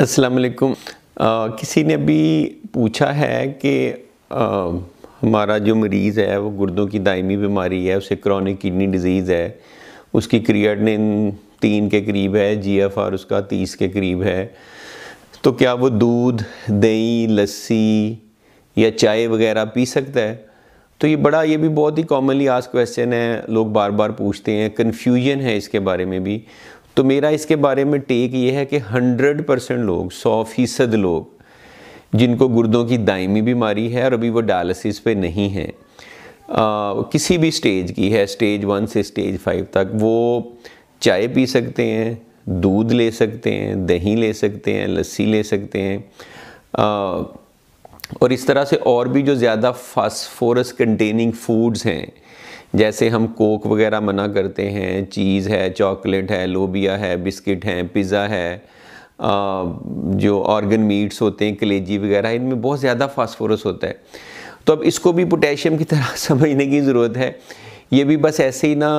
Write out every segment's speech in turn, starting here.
अस्सलाम किसी ने भी पूछा है कि हमारा जो मरीज़ है वो गुर्दों की दायमी बीमारी है उसे क्रॉनिक किडनी डिजीज़ है उसकी क्रियाटिन तीन के करीब है जी एफ आर उसका तीस के करीब है तो क्या वो दूध दही लस्सी या चाय वगैरह पी सकता है तो ये बड़ा ये भी बहुत ही कॉमनली आज क्वेश्चन है लोग बार बार पूछते हैं कन्फ्यूजन है इसके बारे में भी तो मेरा इसके बारे में टेक ये है कि 100 परसेंट लोग सौ फीसद लोग जिनको गुर्दों की दायमी बीमारी है और अभी वो डायलिसिस पे नहीं है आ, किसी भी स्टेज की है स्टेज वन से स्टेज फाइव तक वो चाय पी सकते हैं दूध ले सकते हैं दही ले सकते हैं लस्सी ले सकते हैं आ, और इस तरह से और भी जो ज़्यादा फास्फोरस कंटेनिंग फूड्स हैं जैसे हम कोक वगैरह मना करते हैं चीज़ है चॉकलेट है लोबिया है बिस्किट हैं पिज़्ज़ा है जो ऑर्गन मीट्स होते हैं कलेजी वगैरह इनमें बहुत ज़्यादा फास्फोरस होता है तो अब इसको भी पोटेशियम की तरह समझने की ज़रूरत है ये भी बस ऐसे ही ना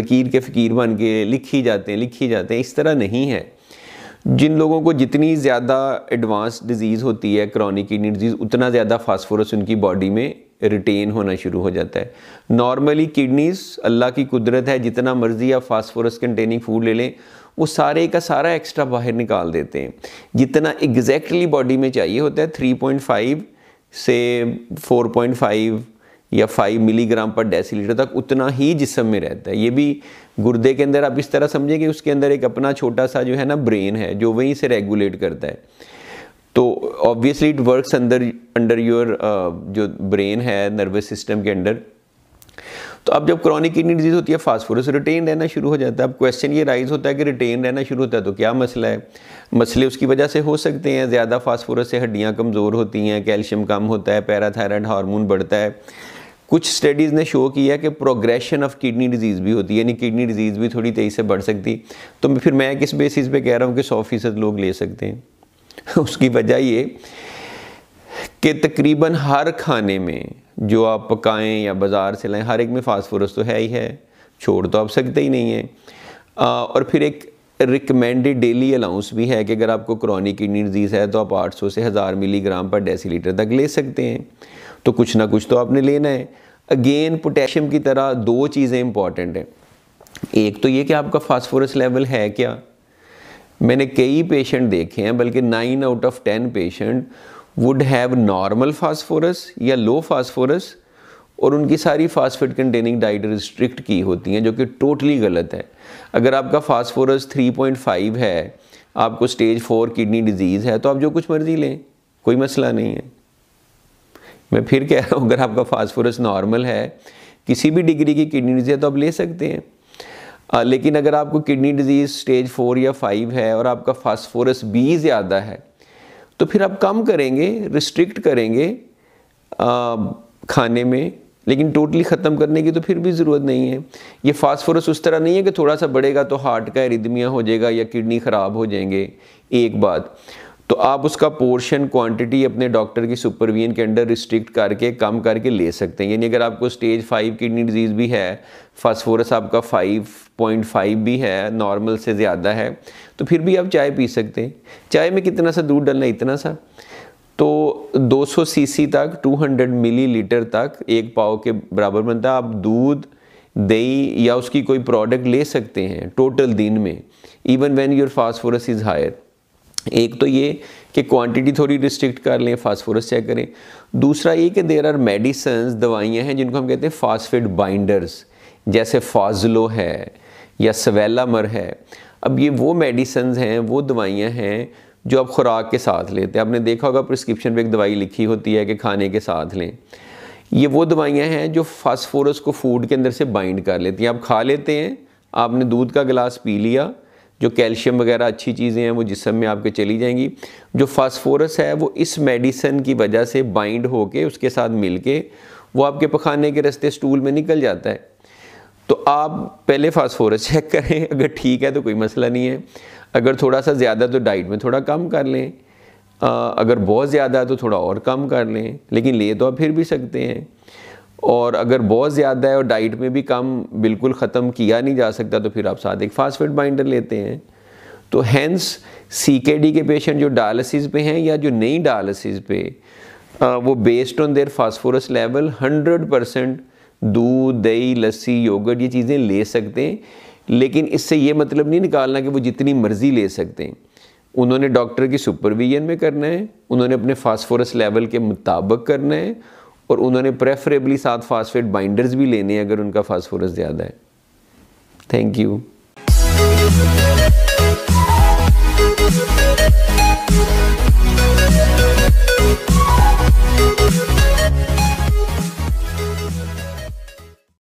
लकीर के फ़कीर बन के लिख ही जाते हैं लिख ही जाते हैं इस तरह नहीं है जिन लोगों को जितनी ज़्यादा एडवांस डिज़ीज़ होती है क्रॉनिक किडनी डिजीज़ उतना ज़्यादा फास्फोरस उनकी बॉडी में रिटेन होना शुरू हो जाता है नॉर्मली किडनीज़ अल्लाह की कुदरत है जितना मर्ज़ी आप फास्फोरस कंटेनिंग फूड ले लें वो सारे का सारा एक्स्ट्रा बाहर निकाल देते हैं जितना एग्जैक्टली बॉडी में चाहिए होता है 3.5 से 4.5 या 5 मिलीग्राम पर डेसीलीटर तक उतना ही जिसम में रहता है ये भी गुर्दे के अंदर आप इस तरह समझें कि उसके अंदर एक अपना छोटा सा जो है ना ब्रेन है जो वहीं से रेगुलेट करता है तो ऑब्वियसली इट वर्क्स अंदर अंडर योर जो ब्रेन है नर्वस सिस्टम के अंडर तो अब जब क्रॉनिक किडनी डिजीज़ होती है फास्फोरस रिटेन रहना शुरू हो जाता है अब क्वेश्चन ये राइज होता है कि रिटेन रहना शुरू होता है तो क्या मसला है मसले उसकी वजह से हो सकते हैं ज़्यादा फास्फोरस से हड्डियाँ कमज़ोर होती हैं कैल्शियम कम होता है पैराथायराइड हार्मोन बढ़ता है कुछ स्टडीज़ ने शो किया कि प्रोग्रेशन ऑफ किडनी डिजीज़ भी होती है यानी किडनी डिजीज़ भी थोड़ी तेज़ी से बढ़ सकती तो फिर मैं किस बेसिस पे कह रहा हूँ कि सौ फीसद लोग ले सकते हैं उसकी वजह ये कि तकरीबन हर खाने में जो आप पकाएं या बाज़ार से लाएं हर एक में फास्फोरस तो है ही है छोड़ तो आप सकते ही नहीं है आ, और फिर एक रिकमेंडेड डेली अलाउंस भी है कि अगर आपको क्रॉनिक किडनी डिजीज़ है तो आप 800 से हज़ार मिलीग्राम पर डेसीलीटर तक ले सकते हैं तो कुछ ना कुछ तो आपने लेना है अगेन पोटेशियम की तरह दो चीज़ें इंपॉर्टेंट हैं एक तो ये कि आपका फास्फोरस लेवल है क्या मैंने कई पेशेंट देखे हैं बल्कि nine out of ten patient would have normal phosphorus या लो फास्फोरस और उनकी सारी फास्फेट कंटेनिंग डाइट रिस्ट्रिक्ट की होती हैं जो कि टोटली गलत है अगर आपका फास्फोरस 3.5 है आपको स्टेज फोर किडनी डिजीज़ है तो आप जो कुछ मर्जी लें कोई मसला नहीं है मैं फिर कह रहा हूँ अगर आपका फास्फोरस नॉर्मल है किसी भी डिग्री की किडनी डिजीज़ है तो आप ले सकते हैं आ, लेकिन अगर आपको किडनी डिजीज़ स्टेज फोर या फाइव है और आपका फास्फोरस बी ज़्यादा है तो फिर आप कम करेंगे रिस्ट्रिक्ट करेंगे आ, खाने में लेकिन टोटली ख़त्म करने की तो फिर भी ज़रूरत नहीं है ये फास्फोरस उस तरह नहीं है कि थोड़ा सा बढ़ेगा तो हार्ट का एरिदमिया हो जाएगा या किडनी ख़राब हो जाएंगे एक बात तो आप उसका पोर्शन क्वांटिटी अपने डॉक्टर की सुपरविजन के अंडर रिस्ट्रिक्ट करके कम करके ले सकते हैं यानी अगर आपको स्टेज फाइव किडनी डिजीज़ भी है फास्फोरस आपका फाइव पॉइंट फाइव भी है नॉर्मल से ज़्यादा है तो फिर भी आप चाय पी सकते हैं चाय में कितना सा दूध डालना इतना सा तो 200 सीसी तक 200 मिलीलीटर तक एक पाव के बराबर बनता है आप दूध दही या उसकी कोई प्रोडक्ट ले सकते हैं टोटल दिन में even when your phosphorus is higher एक तो ये कि क्वांटिटी थोड़ी रिस्ट्रिक्ट कर लें फास्फोरस चेक करें दूसरा ये कि देर आर मेडिसन दवाइयाँ हैं जिनको हम कहते हैं फास्फेट बाइंडर्स जैसे फाजलो है या सवेलामर है अब ये वो मेडिसन हैं वो दवाइयाँ हैं जो आप ख़ुराक के साथ लेते हैं आपने देखा होगा प्रिस्क्रिप्शन पे एक दवाई लिखी होती है कि खाने के साथ लें ये वो दवाइयाँ हैं जो फास्फोरस को फूड के अंदर से बाइंड कर लेती हैं आप खा लेते हैं आपने दूध का गिलास पी लिया जो कैल्शियम वगैरह अच्छी चीज़ें हैं वो जिसम में आपके चली जाएंगी जो फास्फोरस है वो इस मेडिसन की वजह से बाइंड होके उसके साथ मिल के वो आपके पखाने के रास्ते स्टूल में निकल जाता है तो आप पहले फास्फोरस चेक करें अगर ठीक है तो कोई मसला नहीं है अगर थोड़ा सा ज़्यादा तो डाइट में थोड़ा कम कर लें अगर बहुत ज़्यादा है तो थोड़ा और कम कर लें लेकिन ले तो आप फिर भी सकते हैं और अगर बहुत ज़्यादा है और डाइट में भी कम बिल्कुल ख़त्म किया नहीं जा सकता तो फिर आप साथ एक फास्ट फूड बाइंडर लेते हैं तो हैंस सी के पेशेंट जो डायलिसिस पे हैं या जो नई डायलिसिस पे वो based on their phosphorus level 100 percent दूध दही लस्सी योगर्ट ये चीज़ें ले सकते हैं लेकिन इससे ये मतलब नहीं निकालना कि वो जितनी मर्ज़ी ले सकते हैं उन्होंने डॉक्टर की सुपरविजन में करना है उन्होंने अपने फास्फोरस लेवल के मुताबिक करना है और उन्होंने प्रेफरेबली साथ फास्फेट बाइंडर्स भी लेने हैं अगर उनका फास्फोरस ज़्यादा है थैंक यू